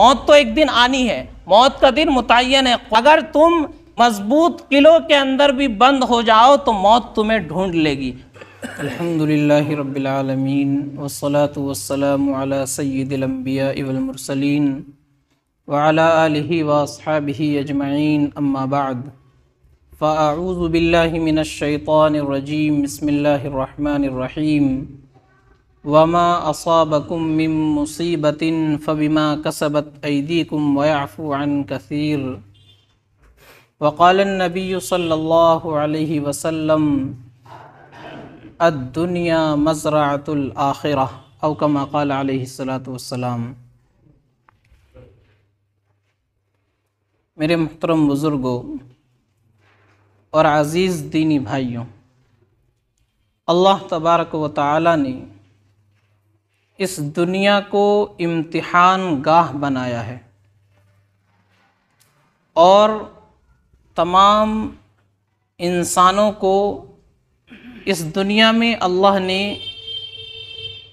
मौत तो एक दिन आनी है मौत का दिन मुतन है अगर तुम मजबूत किलों के अंदर भी बंद हो जाओ तो मौत तुम्हें ढूंढ लेगी अल्हम्दुलिल्लाह रब्बिल आलमीन वस्सलातु वस्सलामु अला सय्यिदिल अजमैन अम्माबाद मुरसलीन व अला वमा असाबकुम मिम मुसीबतिन फ़बिमा कसबत ऐदीकुम वयाफ़ू अन कसीर वक़ाल नबी सल्लल्लाहु अलैहि वसल्लम अद्दुनिया मज़रातुल आखिरा अव कमा मेरे मोहतरम बुज़ुर्गों और अज़ीज़ दीनी भाइयों अल्लाह तबारक व ताली ने इस दुनिया को इम्तिहान गाह बनाया है और तमाम इंसानों को इस दुनिया में अल्लाह ने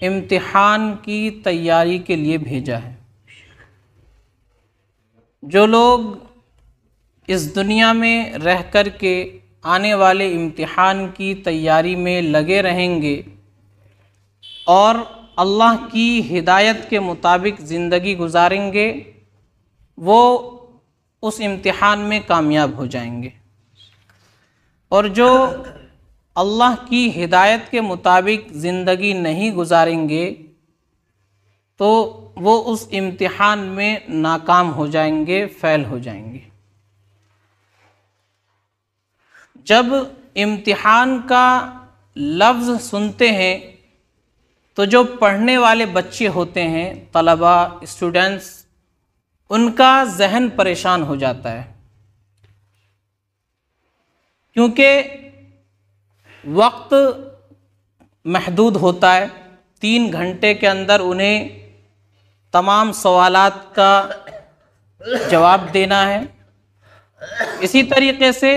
इम्तिहान की तैयारी के लिए भेजा है जो लोग इस दुनिया में रह कर के आने वाले इम्तिहान की तैयारी में लगे रहेंगे और अल्लाह की हिदायत के मुताबिक ज़िंदगी गुजारेंगे वो उस इम्तिहान में कामयाब हो जाएंगे और जो अल्लाह की हिदायत के मुताबिक ज़िंदगी नहीं गुजारेंगे तो वो उस इम्तिहान में नाकाम हो जाएंगे फ़ेल हो जाएंगे जब इम्तिहान का लफ्ज़ सुनते हैं तो जो पढ़ने वाले बच्चे होते हैं तलबा स्टूडेंट्स उनका जहन परेशान हो जाता है क्योंकि वक्त महदूद होता है तीन घंटे के अंदर उन्हें तमाम सवालात का जवाब देना है इसी तरीके से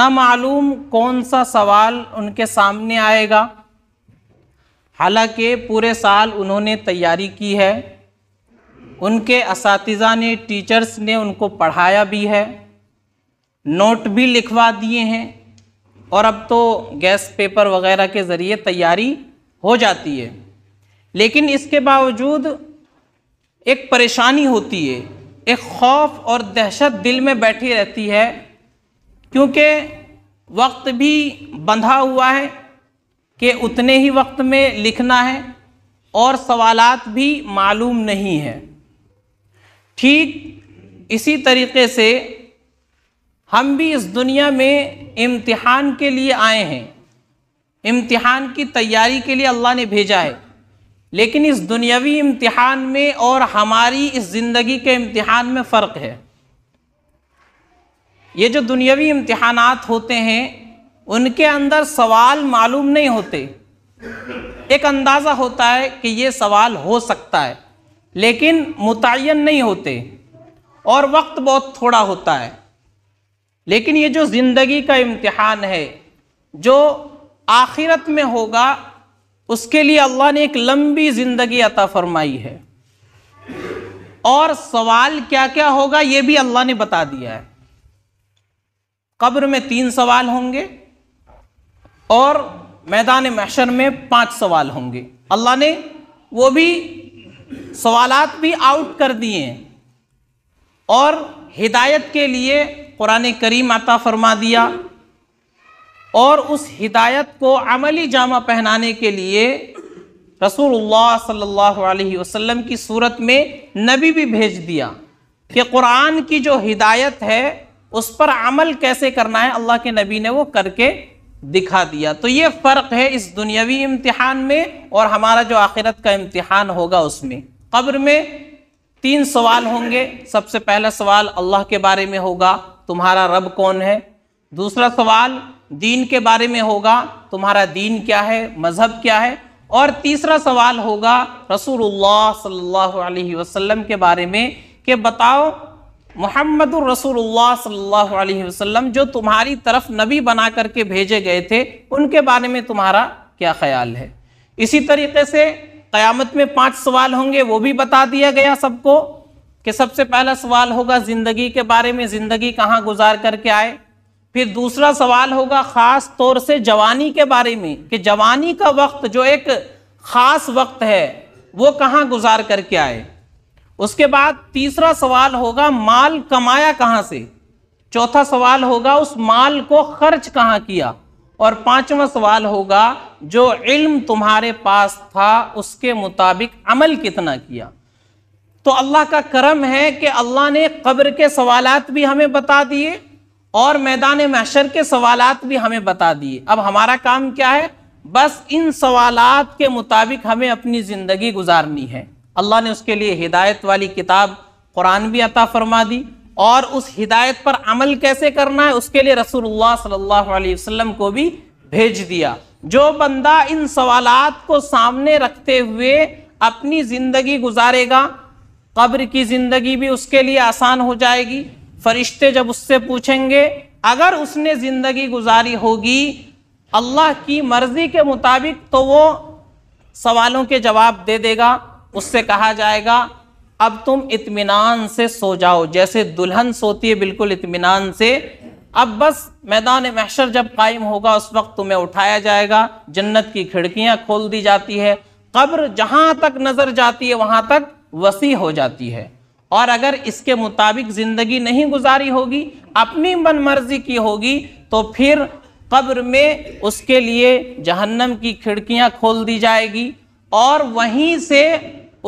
ना मालूम कौन सा सवाल उनके सामने आएगा हालांकि पूरे साल उन्होंने तैयारी की है उनके इस ने टीचर्स ने उनको पढ़ाया भी है नोट भी लिखवा दिए हैं और अब तो गैस पेपर वगैरह के ज़रिए तैयारी हो जाती है लेकिन इसके बावजूद एक परेशानी होती है एक खौफ और दहशत दिल में बैठी रहती है क्योंकि वक्त भी बंधा हुआ है कि उतने ही वक्त में लिखना है और सवालात भी मालूम नहीं है ठीक इसी तरीके से हम भी इस दुनिया में इम्तिहान के लिए आए हैं इम्तिहान की तैयारी के लिए अल्लाह ने भेजा है लेकिन इस दुनियावी इम्तिहान में और हमारी इस ज़िंदगी के इम्तिहान में फ़र्क है ये जो दुनियावी इम्तिहानात होते हैं उनके अंदर सवाल मालूम नहीं होते एक अंदाज़ा होता है कि ये सवाल हो सकता है लेकिन मुतन नहीं होते और वक्त बहुत थोड़ा होता है लेकिन ये जो ज़िंदगी का इम्तहान है जो आखिरत में होगा उसके लिए अल्लाह ने एक लंबी ज़िंदगी अता फरमाई है और सवाल क्या क्या होगा ये भी अल्लाह ने बता दिया है कब्र में तीन सवाल होंगे और मैदान महशर में पांच सवाल होंगे अल्लाह ने वो भी सवालात भी आउट कर दिए और हिदायत के लिए कुरान करीम आता फरमा दिया और उस हिदायत को अमली जामा पहनाने के लिए रसूलुल्लाह सल्लल्लाहु अलैहि वसल्लम की सूरत में नबी भी भेज दिया कि कुरान की जो हिदायत है उस पर अमल कैसे करना है अल्लाह के नबी ने वो करके दिखा दिया तो ये फ़र्क है इस दुनियावी इम्तिहान में और हमारा जो आखिरत का इम्तिहान होगा उसमें कब्र में तीन सवाल होंगे सबसे पहला सवाल अल्लाह के बारे में होगा तुम्हारा रब कौन है दूसरा सवाल दीन के बारे में होगा तुम्हारा दीन क्या है मज़हब क्या है और तीसरा सवाल होगा रसूलुल्लाह सल्लल्लाहु अलैहि वसल्लम के बारे में कि बताओ मोहम्मद रसूलुल्लाह वसल्लम जो तुम्हारी तरफ नबी बना करके भेजे गए थे उनके बारे में तुम्हारा क्या ख्याल है इसी तरीके से क़यामत में पांच सवाल होंगे वो भी बता दिया गया सबको कि सबसे पहला सवाल होगा ज़िंदगी के बारे में ज़िंदगी कहाँ गुजार करके आए फिर दूसरा सवाल होगा ख़ास तौर से जवानी के बारे में कि जवानी का वक्त जो एक ख़ास वक्त है वो कहाँ गुजार करके आए उसके बाद तीसरा सवाल होगा माल कमाया कहां से चौथा सवाल होगा उस माल को खर्च कहां किया और पांचवा सवाल होगा जो इल्म तुम्हारे पास था उसके मुताबिक अमल कितना किया तो अल्लाह का करम है कि अल्लाह ने कब्र के सवालात भी हमें बता दिए और मैदान महशर के सवालात भी हमें बता दिए अब हमारा काम क्या है बस इन सवालात के मुताबिक हमें अपनी ज़िंदगी गुजारनी है अल्लाह ने उसके लिए हिदायत वाली किताब कुरान भी अता फरमा दी और उस हिदायत पर अमल कैसे करना है उसके लिए रसूलुल्लाह सल्लल्लाहु अलैहि वसल्लम को भी भेज दिया जो बंदा इन सवालात को सामने रखते हुए अपनी ज़िंदगी गुजारेगा कब्र की ज़िंदगी भी उसके लिए आसान हो जाएगी फरिश्ते जब उससे पूछेंगे अगर उसने ज़िंदगी गुजारी होगी अल्लाह की मर्ज़ी के मुताबिक तो वो सवालों के जवाब दे देगा उससे कहा जाएगा अब तुम इत्मीनान से सो जाओ जैसे दुल्हन सोती है बिल्कुल इत्मीनान से अब बस मैदान महशर जब कायम होगा उस वक्त तुम्हें उठाया जाएगा जन्नत की खिड़कियां खोल दी जाती है कब्र जहां तक नज़र जाती है वहां तक वसी हो जाती है और अगर इसके मुताबिक ज़िंदगी नहीं गुजारी होगी अपनी मन मर्जी की होगी तो फिर कब्र में उसके लिए जहन्नम की खिड़कियां खोल दी जाएगी और वहीं से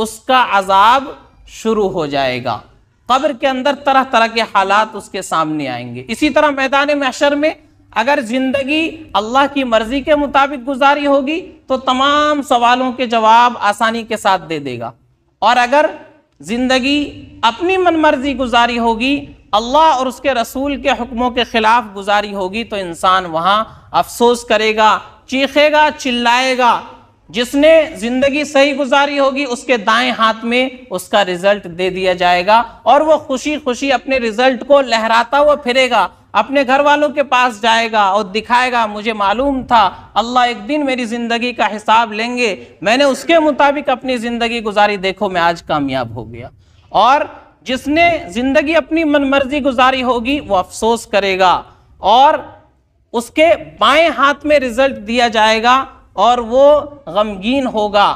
उसका अजाब शुरू हो जाएगा कब्र के अंदर तरह तरह के हालात उसके सामने आएंगे इसी तरह मैदान मशर में अगर ज़िंदगी अल्लाह की मर्ज़ी के मुताबिक गुजारी होगी तो तमाम सवालों के जवाब आसानी के साथ दे देगा और अगर ज़िंदगी अपनी मनमर्जी गुजारी होगी अल्लाह और उसके रसूल के हुक्मों के ख़िलाफ़ गुजारी होगी तो इंसान वहाँ अफसोस करेगा चीखेगा चिल्लाएगा जिसने जिंदगी सही गुजारी होगी उसके दाएं हाथ में उसका रिजल्ट दे दिया जाएगा और वो खुशी खुशी अपने रिजल्ट को लहराता हुआ फिरेगा अपने घर वालों के पास जाएगा और दिखाएगा मुझे मालूम था अल्लाह एक दिन मेरी ज़िंदगी का हिसाब लेंगे मैंने उसके मुताबिक अपनी ज़िंदगी गुजारी देखो मैं आज कामयाब हो गया और जिसने ज़िंदगी अपनी मनमर्जी गुजारी होगी वो अफसोस करेगा और उसके बाएं हाथ में रिजल्ट दिया जाएगा और वो गमगीन होगा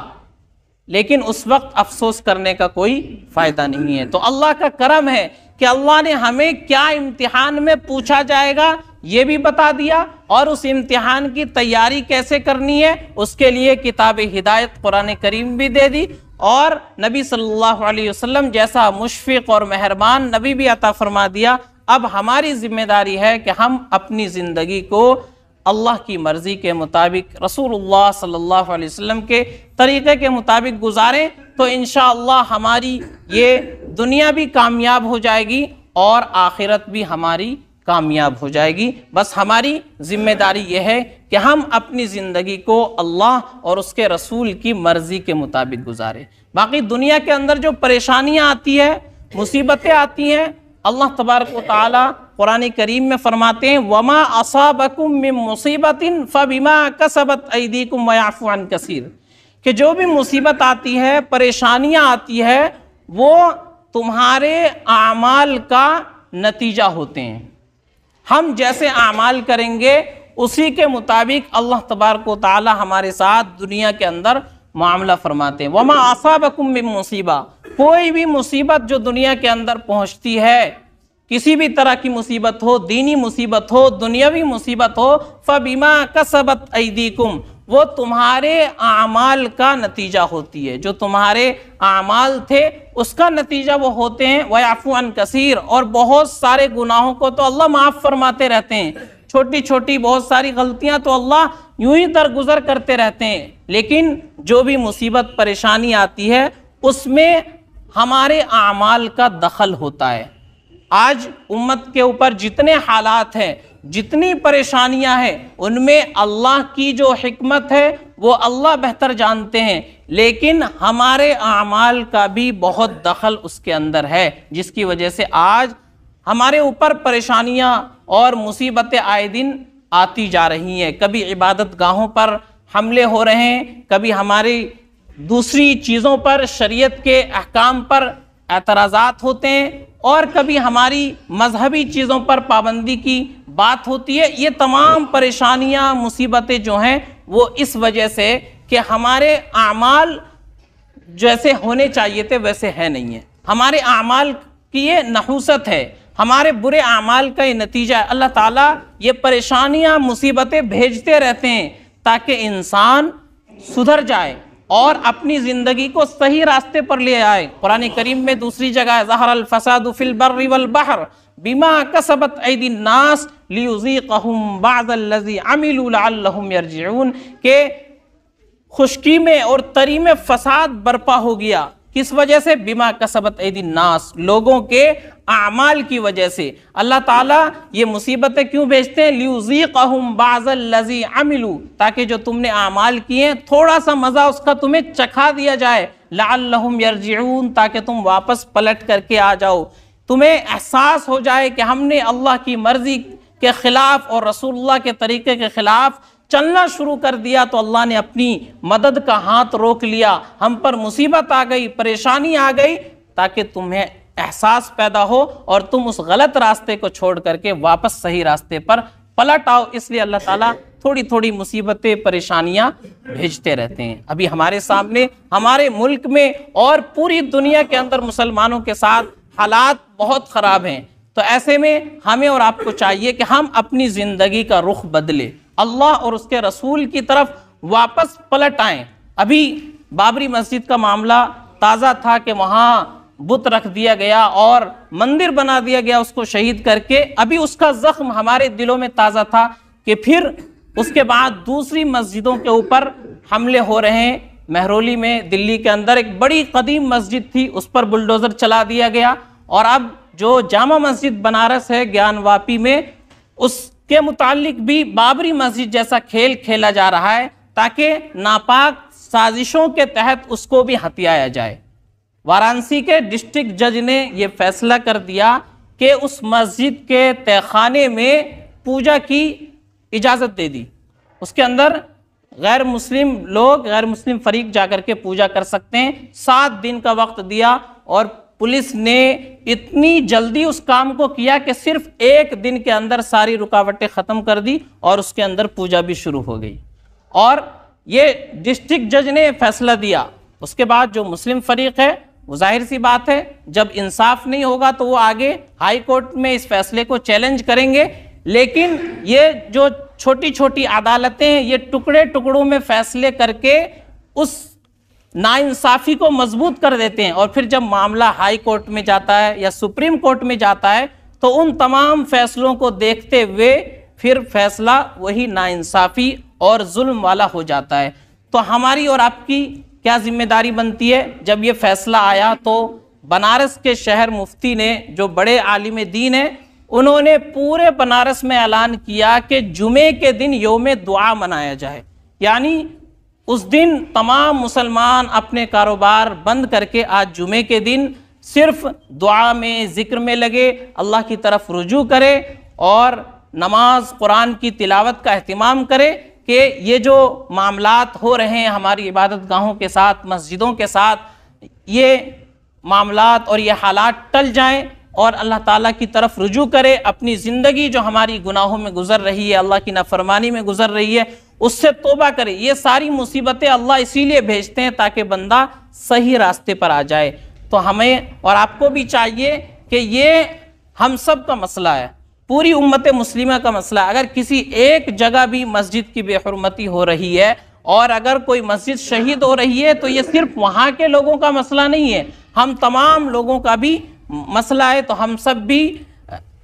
लेकिन उस वक्त अफसोस करने का कोई फ़ायदा नहीं है तो अल्लाह का करम है कि अल्लाह ने हमें क्या इम्तिहान में पूछा जाएगा ये भी बता दिया और उस इम्तिहान की तैयारी कैसे करनी है उसके लिए किताब हिदायत कुरान करीम भी दे दी और नबी सल्लल्लाहु अलैहि वसल्लम जैसा मुशफ़ और मेहरबान नबी भी अता फरमा दिया अब हमारी जिम्मेदारी है कि हम अपनी ज़िंदगी को अल्लाह की मर्ज़ी के मुताबिक रसूलुल्लाह सल्लल्लाहु अलैहि वसल्लम के तरीक़े के मुताबिक गुजारें तो इन हमारी ये दुनिया भी कामयाब हो जाएगी और आखिरत भी हमारी कामयाब हो जाएगी बस हमारी जिम्मेदारी यह है कि हम अपनी ज़िंदगी को अल्लाह और उसके रसूल की मर्ज़ी के मुताबिक गुजारें बाकी दुनिया के अंदर जो परेशानियाँ आती है मुसीबतें आती हैं अल्लाह तबारक ताली क़ुरान करीम में फ़रमाते हैं वमा असाबकुम में मुसीबत फ़बिमा कसबत ऐदीकुम वयाफ़ान कसीर कि जो भी मुसीबत आती है परेशानियाँ आती है वो तुम्हारे आमाल का नतीजा होते हैं हम जैसे आमाल करेंगे उसी के मुताबिक अल्लाह तबारक ताली हमारे साथ दुनिया के अंदर मामला फरमाते हैं वमा आसाबकुम बिन मुसीबा कोई भी मुसीबत जो दुनिया के अंदर पहुंचती है किसी भी तरह की मुसीबत हो दीनी मुसीबत हो दुनियावी मुसीबत हो फबीमा कसबत ऐदीकुम वो तुम्हारे आमाल का नतीजा होती है जो तुम्हारे आमाल थे उसका नतीजा वो होते हैं वयाफुअन कसीर और बहुत सारे गुनाहों को तो अल्लाह माफ़ फरमाते रहते हैं छोटी छोटी बहुत सारी गलतियां तो अल्लाह यूं ही दरगुजर करते रहते हैं लेकिन जो भी मुसीबत परेशानी आती है उसमें हमारे अमाल का दखल होता है आज उम्मत के ऊपर जितने हालात हैं जितनी परेशानियां हैं उनमें अल्लाह की जो हमत है वो अल्लाह बेहतर जानते हैं लेकिन हमारे अमाल का भी बहुत दखल उसके अंदर है जिसकी वजह से आज हमारे ऊपर परेशानियां और मुसीबतें आए दिन आती जा रही हैं कभी इबादत गाहों पर हमले हो रहे हैं कभी हमारी दूसरी चीज़ों पर शरीयत के अहकाम पर एतराज़ात होते हैं और कभी हमारी मजहबी चीज़ों पर पाबंदी की बात होती है ये तमाम परेशानियाँ मुसीबतें जो हैं वो इस वजह से कि हमारे अमाल जैसे होने चाहिए थे वैसे है नहीं है हमारे अमाल की ये नहूसत है हमारे बुरे अमाल का ये नतीजा है अल्लाह ताला ये परेशानियाँ मुसीबतें भेजते रहते हैं ताकि इंसान सुधर जाए और अपनी ज़िंदगी को सही रास्ते पर ले आए कुरान करीम में दूसरी जगह जहर अलफसादफिल वल बहर बीमा कसबत ऐदिन नास लियुजी कहम बाज़ी अमिलजून के खुशकी में और तरी में फसाद बरपा हो गया किस वजह से बिमा कसबत एदी नास लोगों के अमाल की वजह से अल्लाह ताला ये मुसीबतें क्यों भेजते हैं ल्यूजी कहम बाजल लजी अमिलू ताकि जो तुमने अमाल किए थोड़ा सा मज़ा उसका तुम्हें चखा दिया जाए लालहम यरजून ताकि तुम वापस पलट करके आ जाओ तुम्हें एहसास हो जाए कि हमने अल्लाह की मर्ज़ी के ख़िलाफ़ और रसूलुल्लाह के तरीके के ख़िलाफ़ चलना शुरू कर दिया तो अल्लाह ने अपनी मदद का हाथ रोक लिया हम पर मुसीबत आ गई परेशानी आ गई ताकि तुम्हें एहसास पैदा हो और तुम उस गलत रास्ते को छोड़ करके वापस सही रास्ते पर पलट आओ इसलिए अल्लाह ताला थोड़ी थोड़ी मुसीबतें परेशानियां भेजते रहते हैं अभी हमारे सामने हमारे मुल्क में और पूरी दुनिया के अंदर मुसलमानों के साथ हालात बहुत ख़राब हैं तो ऐसे में हमें और आपको चाहिए कि हम अपनी ज़िंदगी का रुख बदले अल्लाह और उसके रसूल की तरफ वापस पलट आए अभी बाबरी मस्जिद का मामला ताज़ा था कि वहाँ बुत रख दिया गया और मंदिर बना दिया गया उसको शहीद करके अभी उसका ज़ख्म हमारे दिलों में ताज़ा था कि फिर उसके बाद दूसरी मस्जिदों के ऊपर हमले हो रहे हैं महरोली में दिल्ली के अंदर एक बड़ी कदीम मस्जिद थी उस पर बुलडोज़र चला दिया गया और अब जो जामा मस्जिद बनारस है ज्ञानवापी में उस के मुतालिक भी बाबरी मस्जिद जैसा खेल खेला जा रहा है ताकि नापाक साजिशों के तहत उसको भी हथियाया जाए वाराणसी के डिस्ट्रिक्ट जज ने यह फैसला कर दिया कि उस मस्जिद के तहखाने में पूजा की इजाज़त दे दी उसके अंदर गैर मुस्लिम लोग गैर मुस्लिम फरीक जाकर के पूजा कर सकते हैं सात दिन का वक्त दिया और पुलिस ने इतनी जल्दी उस काम को किया कि सिर्फ एक दिन के अंदर सारी रुकावटें खत्म कर दी और उसके अंदर पूजा भी शुरू हो गई और ये डिस्ट्रिक्ट जज ने फैसला दिया उसके बाद जो मुस्लिम फरीक है वो जाहिर सी बात है जब इंसाफ नहीं होगा तो वो आगे हाई कोर्ट में इस फैसले को चैलेंज करेंगे लेकिन ये जो छोटी छोटी अदालतें हैं ये टुकड़े टुकड़ों में फैसले करके उस नाइंसाफ़ी को मजबूत कर देते हैं और फिर जब मामला हाई कोर्ट में जाता है या सुप्रीम कोर्ट में जाता है तो उन तमाम फैसलों को देखते हुए फिर फैसला वही नाइंसाफ़ी और जुल्म वाला हो जाता है तो हमारी और आपकी क्या जिम्मेदारी बनती है जब ये फैसला आया तो बनारस के शहर मुफ्ती ने जो बड़े आलिम दीन हैं उन्होंने पूरे बनारस में ऐलान किया कि जुमे के दिन योम दुआ मनाया जाए यानी उस दिन तमाम मुसलमान अपने कारोबार बंद करके आज जुमे के दिन सिर्फ दुआ में ज़िक्र में लगे अल्लाह की तरफ रुजू करें और नमाज कुरान की तिलावत का अहतमाम करें कि ये जो मामलात हो रहे हैं हमारी इबादत गाहों के साथ मस्जिदों के साथ ये मामलात और ये हालात टल जाएं और अल्लाह ताला की तरफ रुजू करे अपनी ज़िंदगी जो हमारी गुनाहों में गुजर रही है अल्लाह की नाफरमानी में गुजर रही है उससे तोबा करे ये सारी मुसीबतें अल्लाह इसीलिए भेजते हैं ताकि बंदा सही रास्ते पर आ जाए तो हमें और आपको भी चाहिए कि ये हम सब का मसला है पूरी उम्मत मुस्लिमा का मसला अगर किसी एक जगह भी मस्जिद की बेहरमती हो रही है और अगर कोई मस्जिद शहीद हो रही है तो ये सिर्फ वहाँ के लोगों का मसला नहीं है हम तमाम लोगों का भी मसला है तो हम सब भी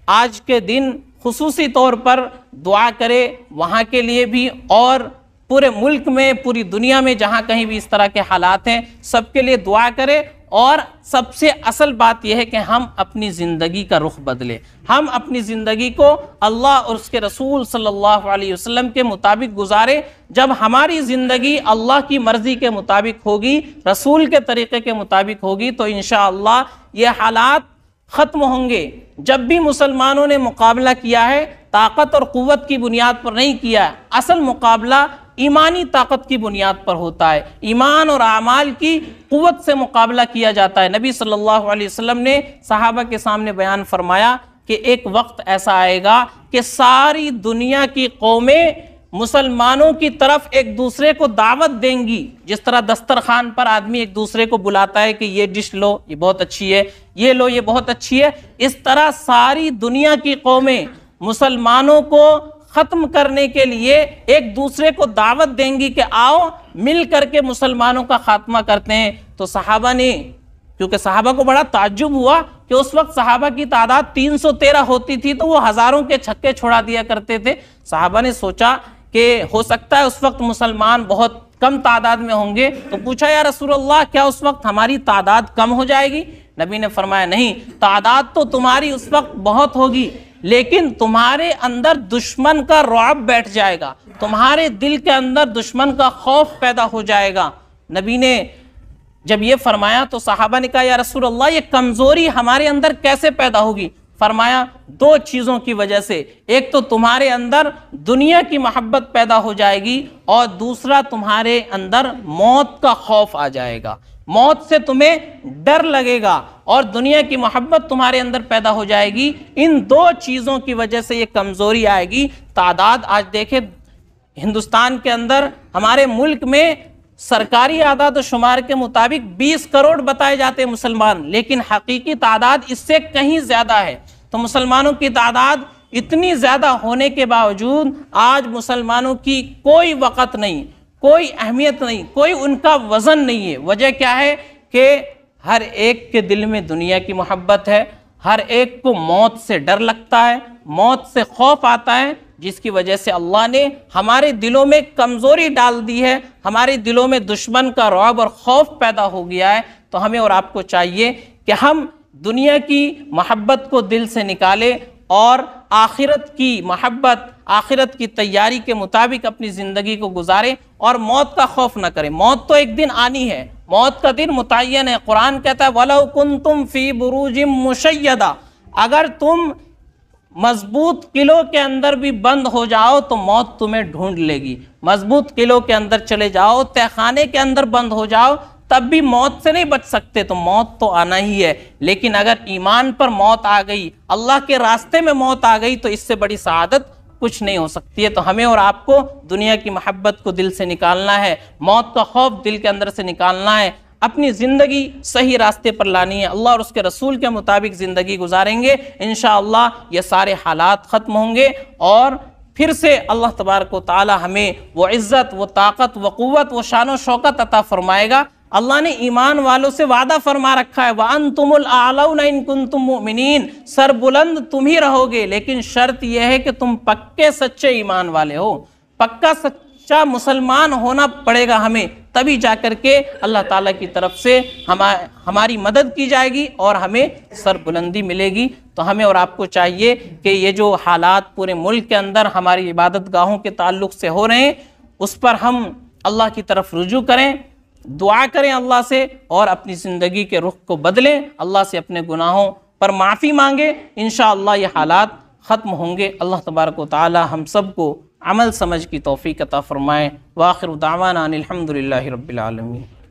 आज के दिन खसूसी तौर पर दुआ करें वहाँ के लिए भी और पूरे मुल्क में पूरी दुनिया में जहाँ कहीं भी इस तरह के हालात हैं सबके लिए दुआ करें और सबसे असल बात यह है कि हम अपनी ज़िंदगी का रुख बदलें हम अपनी ज़िंदगी को अल्लाह और उसके रसूल सल्लल्लाहु अलैहि वसल्लम के मुताबिक गुजारें जब हमारी ज़िंदगी अल्लाह की मर्ज़ी के मुताबिक होगी रसूल के तरीक़े के मुताबिक होगी तो इन ये हालात ख़त्म होंगे जब भी मुसलमानों ने मुकाबला किया है ताकत और क़वत की बुनियाद पर नहीं किया असल मुकाबला ईमानी ताकत की बुनियाद पर होता है ईमान और आमाल की क़वत से मुकाबला किया जाता है नबी सल्लल्लाहु अलैहि वसल्लम ने सहाबा के सामने बयान फरमाया कि एक वक्त ऐसा आएगा कि सारी दुनिया की कौमें मुसलमानों की तरफ एक दूसरे को दावत देंगी जिस तरह दस्तरखान पर आदमी एक दूसरे को बुलाता है कि ये डिश लो ये बहुत अच्छी है ये लो ये बहुत अच्छी है इस तरह सारी दुनिया की कौमें मुसलमानों को ख़त्म करने के लिए एक दूसरे को दावत देंगी कि आओ मिल करके मुसलमानों का खात्मा करते हैं तो साहबा ने क्योंकि साहबा को बड़ा ताजुब हुआ कि उस वक्त साहबा की तादाद 313 होती थी तो वो हज़ारों के छक्के छोड़ा दिया करते थे साहबा ने सोचा कि हो सकता है उस वक्त मुसलमान बहुत कम तादाद में होंगे तो पूछा या रसूल अल्लाह क्या उस वक्त हमारी तादाद कम हो जाएगी नबी ने फरमाया नहीं तादाद तो तुम्हारी उस वक्त बहुत होगी लेकिन तुम्हारे अंदर दुश्मन का रौब बैठ जाएगा तुम्हारे दिल के अंदर दुश्मन का खौफ पैदा हो जाएगा नबी ने जब ये फरमाया तो साहबा ने कहा या रसूल अल्लाह ये कमज़ोरी हमारे अंदर कैसे पैदा होगी फरमाया दो चीज़ों की वजह से एक तो तुम्हारे अंदर दुनिया की मोहब्बत पैदा हो जाएगी और दूसरा तुम्हारे अंदर मौत का खौफ आ जाएगा मौत से तुम्हें डर लगेगा और दुनिया की मोहब्बत तुम्हारे अंदर पैदा हो जाएगी इन दो चीज़ों की वजह से ये कमज़ोरी आएगी तादाद आज देखें हिंदुस्तान के अंदर हमारे मुल्क में सरकारी आदाद शुमार के मुताबिक 20 करोड़ बताए जाते हैं मुसलमान लेकिन हकीकी तादाद इससे कहीं ज़्यादा है तो मुसलमानों की तादाद इतनी ज़्यादा होने के बावजूद आज मुसलमानों की कोई वक़्त नहीं कोई अहमियत नहीं कोई उनका वज़न नहीं है वजह क्या है कि हर एक के दिल में दुनिया की मोहब्बत है हर एक को मौत से डर लगता है मौत से खौफ आता है जिसकी वजह से अल्लाह ने हमारे दिलों में कमज़ोरी डाल दी है हमारे दिलों में दुश्मन का रौब और खौफ पैदा हो गया है तो हमें और आपको चाहिए कि हम दुनिया की महब्बत को दिल से निकाले और आखिरत की महब्बत आखिरत की तैयारी के मुताबिक अपनी ज़िंदगी को गुजारें और मौत का खौफ ना करें मौत तो एक दिन आनी है मौत का दिन मुतन है कुरान कहता है वलो कन तुम फ़ी बुरुजिम मुशैदा अगर तुम मजबूत किलों के अंदर भी बंद हो जाओ तो मौत तुम्हें ढूंढ लेगी मजबूत किलों के अंदर चले जाओ तहखाने के अंदर बंद हो जाओ तब भी मौत से नहीं बच सकते तो मौत तो आना ही है लेकिन अगर ईमान पर मौत आ गई अल्लाह के रास्ते में मौत आ गई तो इससे बड़ी शहादत कुछ नहीं हो सकती है तो हमें और आपको दुनिया की मोहब्बत को दिल से निकालना है मौत का खौफ दिल के अंदर से निकालना है अपनी ज़िंदगी सही रास्ते पर लानी है अल्लाह और उसके रसूल के मुताबिक ज़िंदगी गुजारेंगे इन ये सारे हालात ख़त्म होंगे और फिर से अल्लाह तबारक ताली हमें वो इज़्ज़त वो ताकत व क़वत व शान शौकत अता फ़रमाएगा अल्लाह ने ईमान वालों से वादा फरमा रखा है वन तुम आलाउनकुन सरबुलंद तुम ही रहोगे लेकिन शर्त यह है कि तुम पक्के सच्चे ईमान वाले हो पक्का सच्चा मुसलमान होना पड़ेगा हमें तभी जाकर के अल्लाह ताला की तरफ से हमा हमारी मदद की जाएगी और हमें सरबुलंदी मिलेगी तो हमें और आपको चाहिए कि ये जो हालात पूरे मुल्क के अंदर हमारी इबादत गाहों के ताल्लुक से हो रहे हैं उस पर हम अल्लाह की तरफ रुजू करें दुआ करें अल्लाह से और अपनी ज़िंदगी के रुख को बदलें अल्लाह से अपने गुनाहों पर माफ़ी मांगे इन ये हालात ख़त्म होंगे अल्लाह तबारक ताली हम सब को अमल समझ की तोफ़ी कता फ़रमाएँ वाखिर दावाना अनिलहमदिल्ला